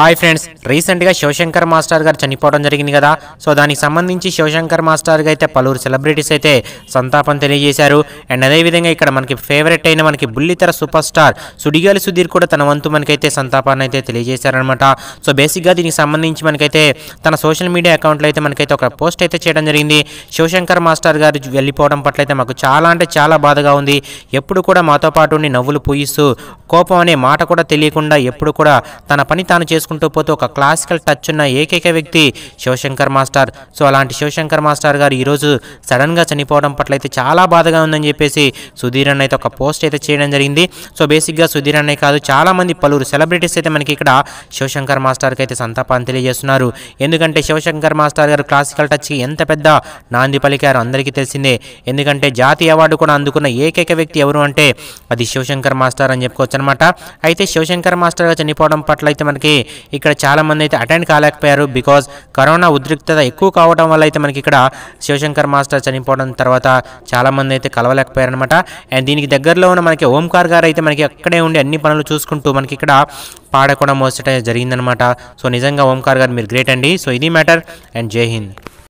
hi friends రీసెంట్గా Shivshankar master గారు చనిపోవడం జరిగింది కదా సో దానికి సంబంధించి శివశంకర్ మాస్టర్ అయితే పలువురు సెలబ్రిటీస్ అయితే సంతాపం తెలియజేశారు అండ్ అదేవిధంగా ఇక్కడ మనకి ఫేవరెట్ అయిన మనకి బుల్లితెర సూపర్ స్టార్ సుడిగాలి సుధీర్ కూడా తన వంతు మనకైతే సంతాపాన్ని అయితే తెలియజేశారనమాట సో బేసిక్గా దీనికి సంబంధించి మనకైతే తన సోషల్ మీడియా అకౌంట్లో అయితే మనకైతే ఒక పోస్ట్ అయితే చేయడం జరిగింది శివశంకర్ మాస్టర్ గారు వెళ్ళిపోవడం పట్ల అయితే మాకు చాలా అంటే చాలా బాధగా ఉంది ఎప్పుడు కూడా మాతో పాటు నవ్వులు పూయిస్తూ కోపం అనే మాట కూడా తెలియకుండా ఎప్పుడు కూడా తన పని తాను చేసుకు చేసుకుంటూ పోతే ఒక క్లాసికల్ టచ్ ఉన్న ఏకైక వ్యక్తి శివశంకర్ మాస్టర్ సో అలాంటి శివశంకర్ మాస్టర్ గారు ఈరోజు సడన్గా చనిపోవడం పట్ల అయితే చాలా బాధగా ఉందని చెప్పేసి సుధీర్ అన్న అయితే ఒక పోస్ట్ అయితే చేయడం జరిగింది సో బేసిక్గా సుధీర్ అన్నయ్య కాదు చాలామంది పలువురు సెలబ్రిటీస్ అయితే మనకి ఇక్కడ శివశంకర్ మాస్టర్కి అయితే సంతాపాన్ని తెలియజేస్తున్నారు ఎందుకంటే శివశంకర్ మాస్టర్ గారు క్లాసికల్ టచ్కి ఎంత పెద్ద నాంది పలికారు అందరికీ తెలిసిందే ఎందుకంటే జాతీయ అవార్డు కూడా అందుకున్న ఏకైక వ్యక్తి ఎవరు అంటే అది శివశంకర్ మాస్టర్ అని చెప్పుకోవచ్చు అనమాట అయితే శివశంకర్ మాస్టర్గా చనిపోవడం పట్ల అయితే మనకి ఇక్కడ చాలామంది అయితే అటెండ్ కాలేకపోయారు బికాజ్ కరోనా ఉద్రిక్తత ఎక్కువ కావడం వల్ల అయితే మనకి ఇక్కడ శివశంకర్ మాస్టర్ చనిపోవడం తర్వాత చాలామంది అయితే కలవలేకపోయారనమాట అండ్ దీనికి దగ్గరలో ఉన్న మనకి ఓంకార్ గారు అయితే మనకి అక్కడే ఉండి అన్ని పనులు చూసుకుంటూ మనకి ఇక్కడ పాడకుండా మోసట జరిగిందనమాట సో నిజంగా ఓంకార్ గారు మీరు గ్రేట్ అండి సో ఇది మ్యాటర్ అండ్ జై హింద్